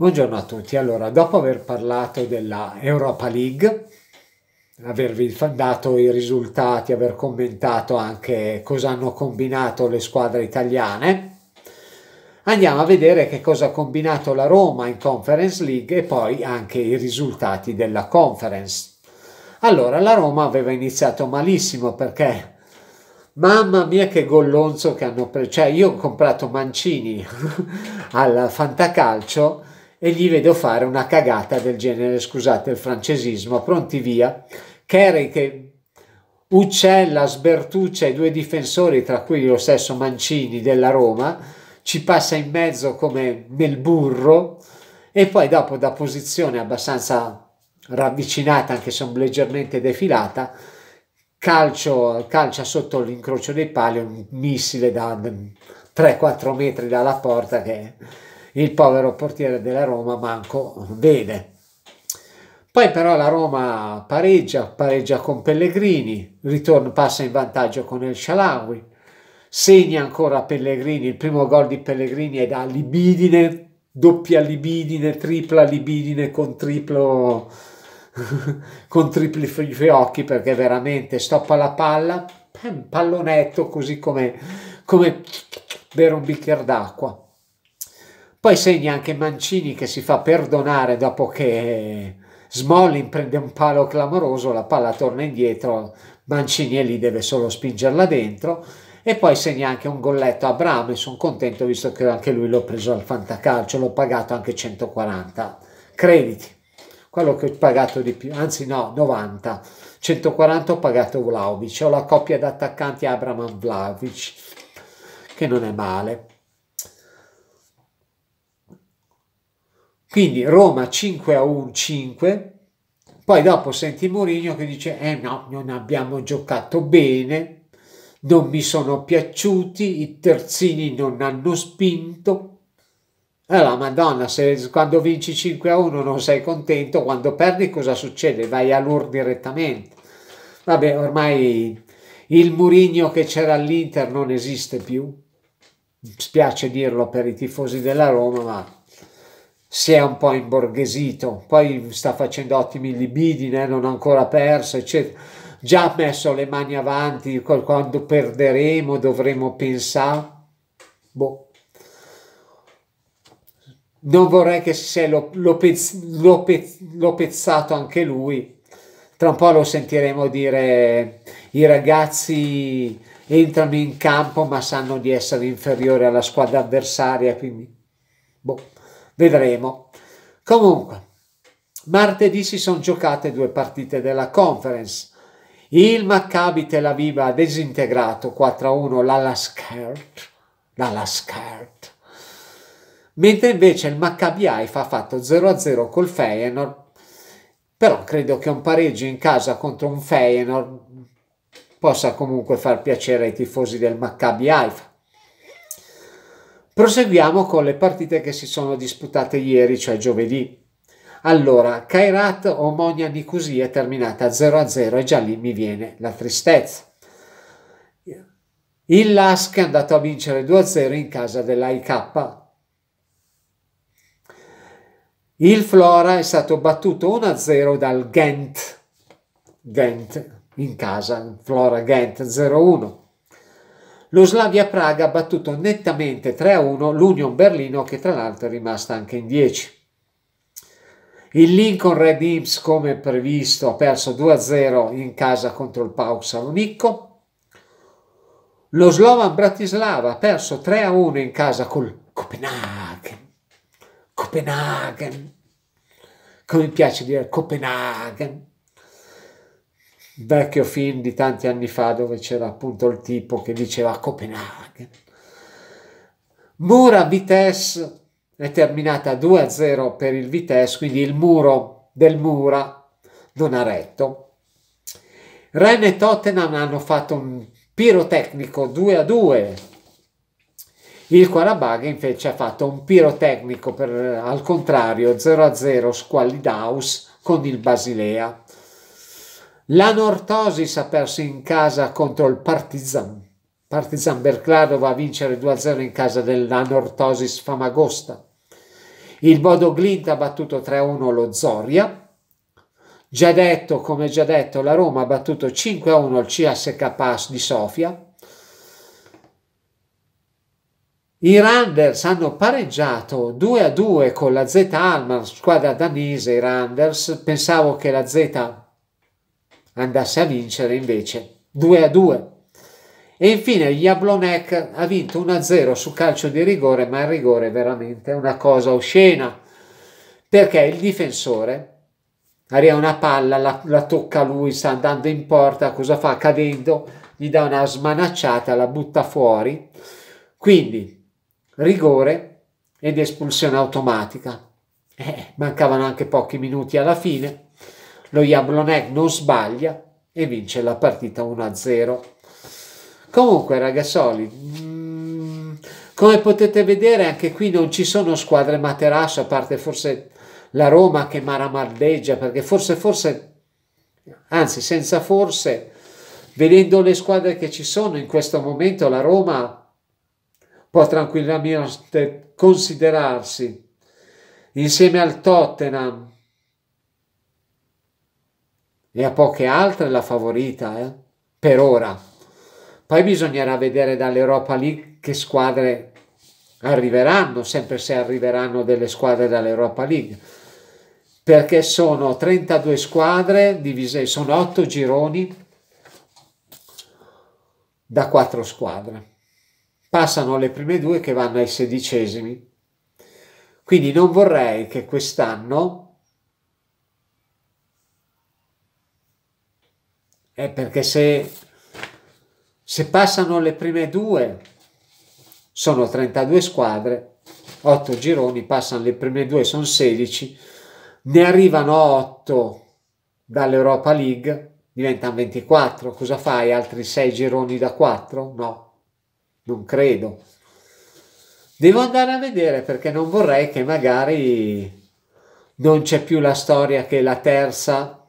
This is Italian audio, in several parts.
Buongiorno a tutti. Allora, dopo aver parlato della Europa League, avervi dato i risultati, aver commentato anche cosa hanno combinato le squadre italiane, andiamo a vedere che cosa ha combinato la Roma in Conference League e poi anche i risultati della Conference. Allora, la Roma aveva iniziato malissimo perché Mamma mia che gollonzo che hanno preso. Cioè, io ho comprato Mancini al Fantacalcio e gli vedo fare una cagata del genere, scusate il francesismo, pronti via. Kerry che uccella, sbertuccia i due difensori, tra cui lo stesso Mancini della Roma, ci passa in mezzo come nel burro e poi dopo da posizione abbastanza ravvicinata, anche se leggermente defilata, calcio, calcia sotto l'incrocio dei pali un missile da 3-4 metri dalla porta che il povero portiere della Roma manco vede. Poi però la Roma pareggia, pareggia con Pellegrini, ritorno passa in vantaggio con El Shalawi, segna ancora Pellegrini, il primo gol di Pellegrini è da libidine, doppia libidine, tripla libidine con triplo con tripli fiocchi perché veramente stoppa la palla, pallonetto così come, come bere un bicchiere d'acqua. Poi segna anche Mancini che si fa perdonare dopo che Smolin prende un palo clamoroso, la palla torna indietro, Mancini è lì, deve solo spingerla dentro e poi segna anche un golletto a Bram e sono contento visto che anche lui l'ho preso al fantacalcio, l'ho pagato anche 140 crediti, quello che ho pagato di più, anzi no, 90, 140 ho pagato Vlaovic, ho la coppia d'attaccanti Abraman Vlaovic, che non è male. Quindi Roma 5 a 1, 5. Poi dopo senti Mourinho che dice, eh no, non abbiamo giocato bene, non mi sono piaciuti, i terzini non hanno spinto. e la madonna, se quando vinci 5 a 1 non sei contento, quando perdi cosa succede? Vai a Lur direttamente. Vabbè, ormai il Murigno che c'era all'Inter non esiste più. Spiace dirlo per i tifosi della Roma, ma si è un po' imborghesito, poi sta facendo ottimi libidi, eh, non ha ancora perso, eccetera. Già ha messo le mani avanti, quando perderemo dovremo pensare. Boh. Non vorrei che si sia lo, lo, pez, lo, pez, lo pezzato anche lui. Tra un po' lo sentiremo dire i ragazzi entrano in campo ma sanno di essere inferiori alla squadra avversaria, quindi boh. Vedremo. Comunque, martedì si sono giocate due partite della conference. Il Maccabi Tel Aviv ha disintegrato 4-1 l'Alaskert, l'Alaskert, mentre invece il Maccabi Haifa ha fatto 0-0 col Feyenoord, però credo che un pareggio in casa contro un Feyenoord possa comunque far piacere ai tifosi del Maccabi Haifa. Proseguiamo con le partite che si sono disputate ieri, cioè giovedì. Allora, Kairat Omonia Nicusi è terminata 0-0 e già lì mi viene la tristezza. Il Lask è andato a vincere 2-0 in casa dell'AIK. Il Flora è stato battuto 1-0 dal Ghent. Ghent in casa, Flora Ghent 0-1. Lo Slavia Praga ha battuto nettamente 3-1 l'Union Berlino che tra l'altro è rimasta anche in 10. Il Lincoln Red Imps, come previsto, ha perso 2-0 in casa contro il Pau Salonicco. Lo Slovan Bratislava ha perso 3-1 in casa col Copenaghen. Copenaghen. Come mi piace dire Copenaghen vecchio film di tanti anni fa dove c'era appunto il tipo che diceva Copenaghen. Mura Vitesse è terminata 2-0 per il Vitesse, quindi il muro del Mura non ha retto. Ren e Tottenham hanno fatto un pirotecnico 2-2. Il Quarabaghi invece ha fatto un pirotecnico per, al contrario 0-0 squallidaus con il Basilea. L'anortosi ha perso in casa contro il Partizan. Partizan Berclado va a vincere 2-0 in casa dell'Anortosis Famagosta. Il Bodo Glint ha battuto 3-1 lo Zoria. Già detto, come già detto, la Roma ha battuto 5-1 il CSK di Sofia. I Randers hanno pareggiato 2-2 con la Z Alman, squadra danese. I Randers, pensavo che la Z andasse a vincere invece 2 a 2. E infine Jablonec ha vinto 1-0 a su calcio di rigore, ma il rigore è veramente una cosa oscena, perché il difensore arriva una palla, la, la tocca lui, sta andando in porta, cosa fa? Cadendo, gli dà una smanacciata, la butta fuori. Quindi rigore ed espulsione automatica. Eh, mancavano anche pochi minuti alla fine lo Jablonec non sbaglia e vince la partita 1-0. Comunque, ragazzoli, mm, come potete vedere, anche qui non ci sono squadre materasso, a parte forse la Roma che maramardeggia, perché forse, forse, anzi, senza forse, vedendo le squadre che ci sono in questo momento, la Roma può tranquillamente considerarsi insieme al Tottenham e a poche altre la favorita, eh? per ora. Poi bisognerà vedere dall'Europa League che squadre arriveranno, sempre se arriveranno delle squadre dall'Europa League, perché sono 32 squadre divise, sono 8 gironi da 4 squadre. Passano le prime due che vanno ai sedicesimi. Quindi non vorrei che quest'anno Eh, perché se, se passano le prime due, sono 32 squadre, 8 gironi, passano le prime due, sono 16, ne arrivano 8 dall'Europa League, diventano 24. Cosa fai? Altri 6 gironi da 4? No, non credo. Devo andare a vedere perché non vorrei che magari non c'è più la storia che la terza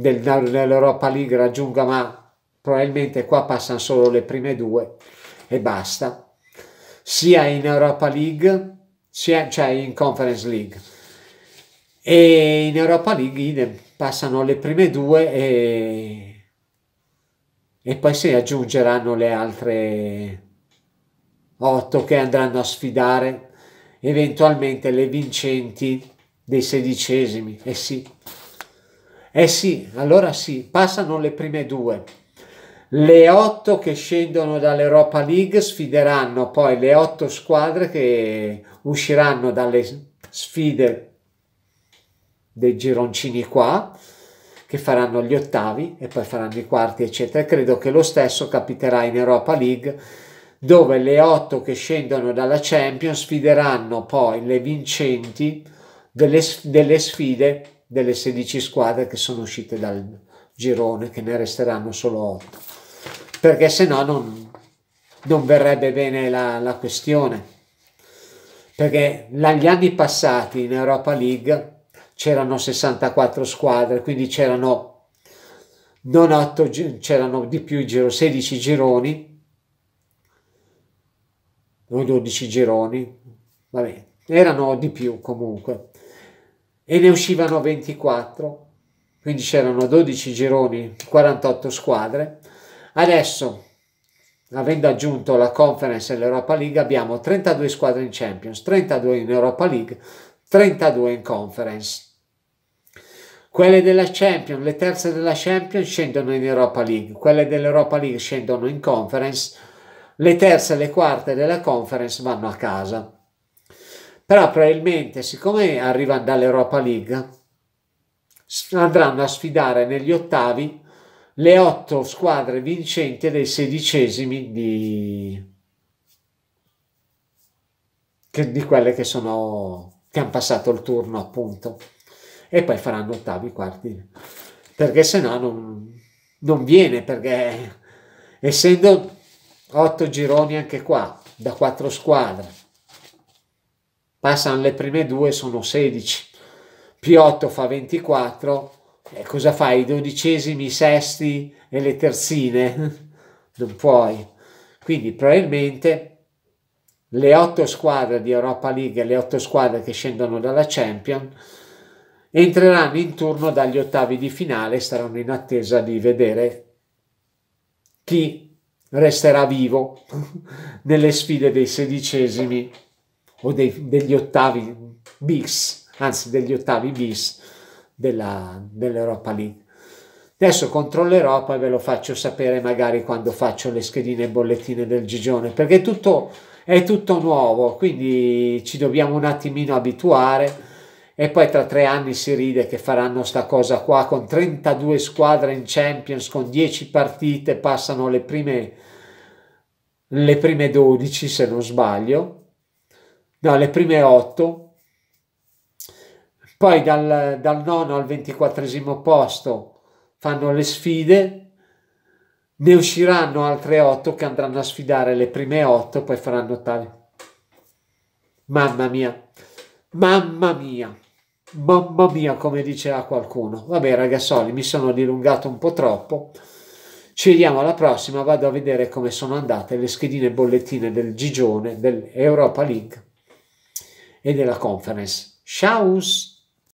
dell'Europa League raggiunga, ma probabilmente qua passano solo le prime due e basta, sia in Europa League, sia, cioè in Conference League. E in Europa League idem, passano le prime due e, e poi si aggiungeranno le altre otto che andranno a sfidare eventualmente le vincenti dei sedicesimi. Eh sì, eh sì, allora sì, passano le prime due. Le otto che scendono dall'Europa League sfideranno poi le otto squadre che usciranno dalle sfide dei gironcini qua, che faranno gli ottavi e poi faranno i quarti, eccetera. E credo che lo stesso capiterà in Europa League, dove le otto che scendono dalla Champions sfideranno poi le vincenti delle, delle sfide delle 16 squadre che sono uscite dal girone, che ne resteranno solo 8, perché se no non, non verrebbe bene la, la questione. Perché negli anni passati in Europa League c'erano 64 squadre, quindi c'erano non 8, c'erano di più, 16 gironi, o 12 gironi, vabbè, erano di più comunque e ne uscivano 24, quindi c'erano 12 gironi, 48 squadre. Adesso, avendo aggiunto la Conference e l'Europa League, abbiamo 32 squadre in Champions, 32 in Europa League, 32 in Conference. Quelle della Champions, le terze della Champions scendono in Europa League, quelle dell'Europa League scendono in Conference, le terze e le quarte della Conference vanno a casa. Però probabilmente, siccome arrivano dall'Europa League, andranno a sfidare negli ottavi le otto squadre vincenti dei sedicesimi di, di quelle che sono che hanno passato il turno appunto e poi faranno ottavi quarti perché se no non, non viene perché essendo otto gironi anche qua da quattro squadre Passano le prime due, sono 16. Più 8 fa 24. Eh, cosa fai? I dodicesimi, i sesti e le terzine? non puoi. Quindi probabilmente le otto squadre di Europa League le otto squadre che scendono dalla Champions entreranno in turno dagli ottavi di finale e saranno in attesa di vedere chi resterà vivo nelle sfide dei sedicesimi o dei, degli ottavi bis, anzi degli ottavi bis della, dell'Europa League. Adesso controllerò, poi ve lo faccio sapere magari quando faccio le schedine e bollettine del Gigione, perché tutto, è tutto nuovo, quindi ci dobbiamo un attimino abituare e poi tra tre anni si ride che faranno sta cosa qua con 32 squadre in Champions, con 10 partite, passano le prime, le prime 12 se non sbaglio, no, le prime 8, poi dal, dal nono al ventiquattresimo posto fanno le sfide, ne usciranno altre 8 che andranno a sfidare le prime 8, poi faranno ottavi. Mamma mia, mamma mia, mamma mia, come diceva qualcuno. Vabbè ragazzoli, mi sono dilungato un po' troppo. Ci vediamo alla prossima, vado a vedere come sono andate le schedine bollettine del Gigione dell'Europa League e della conference. Ciao!